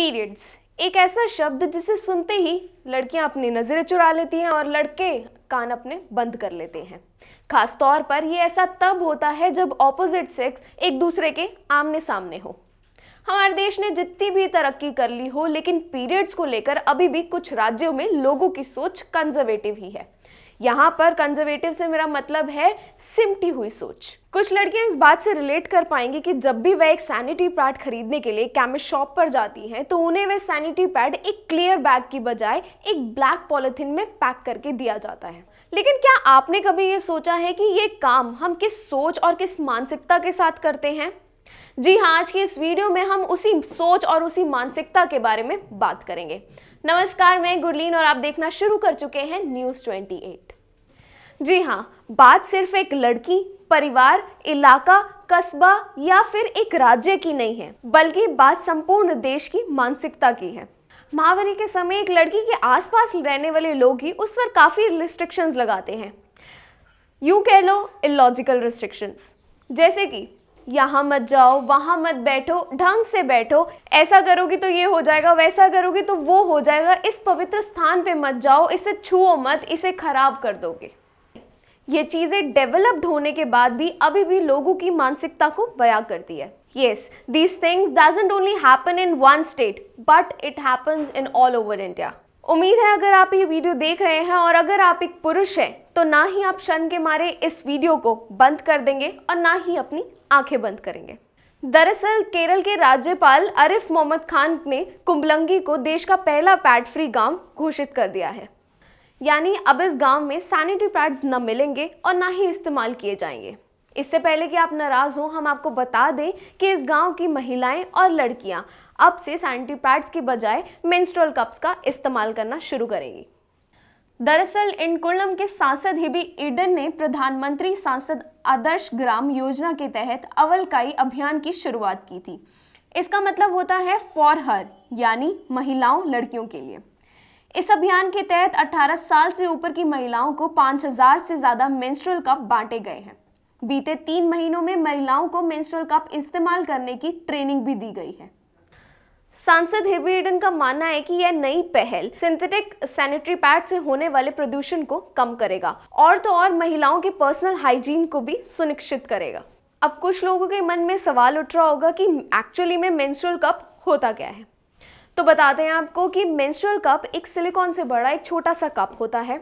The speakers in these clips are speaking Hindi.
पीरियड्स एक ऐसा शब्द जिसे सुनते ही लड़कियां अपनी नज़रें चुरा लेती हैं और लड़के कान अपने बंद कर लेते हैं खास तौर पर यह ऐसा तब होता है जब ऑपोजिट सेक्स एक दूसरे के आमने सामने हो हमारे देश ने जितनी भी तरक्की कर ली हो लेकिन पीरियड्स को लेकर अभी भी कुछ राज्यों में लोगों की सोच कंजर्वेटिव ही है यहाँ पर कंजर्वेटिव से मेरा मतलब है सिमटी हुई सोच कुछ लड़कियां इस बात से रिलेट कर पाएंगी कि जब भी वह एक सैनिटी पैड खरीदने के लिए कैमिस्ट शॉप पर जाती हैं तो उन्हें वह सैनिटी पैड एक क्लियर बैग की बजाय एक ब्लैक पॉलिथिन में पैक करके दिया जाता है लेकिन क्या आपने कभी ये सोचा है कि ये काम हम किस सोच और किस मानसिकता के साथ करते हैं जी हाँ आज की इस वीडियो में हम उसी सोच और उसी मानसिकता के बारे में बात करेंगे नमस्कार मैं गुरलीन और आप देखना शुरू कर चुके हैं न्यूज 28 जी हाँ बात सिर्फ एक लड़की परिवार इलाका कस्बा या फिर एक राज्य की नहीं है बल्कि बात संपूर्ण देश की मानसिकता की है महावरी के समय एक लड़की के आसपास रहने वाले लोग ही उस पर काफ़ी रिस्ट्रिक्शंस लगाते हैं यू कह लो इलॉजिकल रिस्ट्रिक्शंस जैसे कि यहाँ मत जाओ वहाँ मत बैठो ढंग से बैठो ऐसा करोगे तो ये हो जाएगा वैसा करोगे तो वो हो जाएगा इस पवित्र स्थान पे मत जाओ इसे छुओ मत इसे खराब कर दोगे ये चीज़ें डेवलप्ड होने के बाद भी अभी भी लोगों की मानसिकता को बया करती है yes these things doesn't only happen in one state but it happens in all over India उम्मीद है अगर आप ये वीडियो देख रहे हैं और अगर आप एक पुरुष हैं तो ना ही आप शर्म के मारे इस वीडियो को बंद कर देंगे और ना ही अपनी आंखें बंद करेंगे दरअसल केरल के राज्यपाल अरिफ मोहम्मद खान ने कुंबलंगी को देश का पहला पैड फ्री गांव घोषित कर दिया है यानी अब इस गांव में सैनिटरी पैड्स न मिलेंगे और ना ही इस्तेमाल किए जाएंगे इससे पहले कि आप नाराज़ हो हम आपको बता दें कि इस गांव की महिलाएं और लड़कियां अब से सैनिटरी पैड्स की बजाय मेंस्ट्रुअल कप्स का इस्तेमाल करना शुरू करेगी दरअसल इन के सांसद हिबी ईडन ने प्रधानमंत्री सांसद आदर्श ग्राम योजना के तहत अवलकाई अभियान की शुरुआत की थी इसका मतलब होता है फॉर हर यानी महिलाओं लड़कियों के लिए इस अभियान के तहत 18 साल से ऊपर की महिलाओं को 5000 से ज़्यादा मेंस्ट्रुअल कप बांटे गए हैं बीते तीन महीनों में महिलाओं को मेंस्ट्रुअल कप इस्तेमाल करने की ट्रेनिंग भी दी गई है सांसद हिरवीडन का मानना है कि यह नई पहल सिंथेटिक सैनिटरी पैड से होने वाले प्रदूषण को कम करेगा और तो और महिलाओं के पर्सनल हाइजीन को भी सुनिश्चित करेगा अब कुछ लोगों के मन में सवाल उठ रहा होगा कि एक्चुअली में मेंस्ट्रुअल कप होता क्या है तो बताते हैं आपको कि मेंस्ट्रुअल कप एक सिलिकॉन से बड़ा एक छोटा सा कप होता है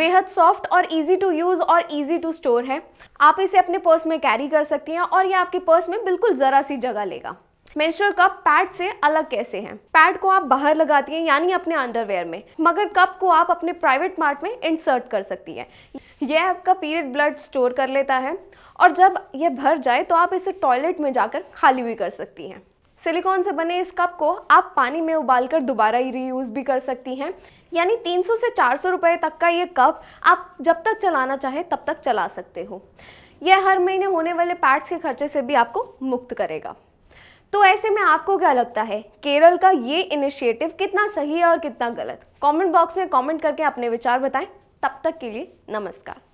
बेहद सॉफ्ट और इजी टू यूज़ और इजी टू स्टोर है आप इसे अपने पर्स में कैरी कर सकती हैं और ये आपके पर्स में बिल्कुल ज़रा सी जगह लेगा मेंस्ट्रुअल कप पैड से अलग कैसे हैं पैड को आप बाहर लगाती हैं यानी अपने अंडरवेयर में मगर कप को आप अपने प्राइवेट मार्ट में इंसर्ट कर सकती हैं यह आपका पीरियड ब्लड स्टोर कर लेता है और जब यह भर जाए तो आप इसे टॉयलेट में जाकर खाली भी कर सकती हैं सिलिकॉन से बने इस कप को आप पानी में उबालकर दोबारा ही रीयूज़ भी कर सकती हैं यानी 300 से 400 रुपए तक का ये कप आप जब तक चलाना चाहें तब तक चला सकते हो यह हर महीने होने वाले पैड्स के खर्चे से भी आपको मुक्त करेगा तो ऐसे में आपको क्या लगता है केरल का ये इनिशिएटिव कितना सही है और कितना गलत कमेंट बॉक्स में कमेंट करके अपने विचार बताएं तब तक के लिए नमस्कार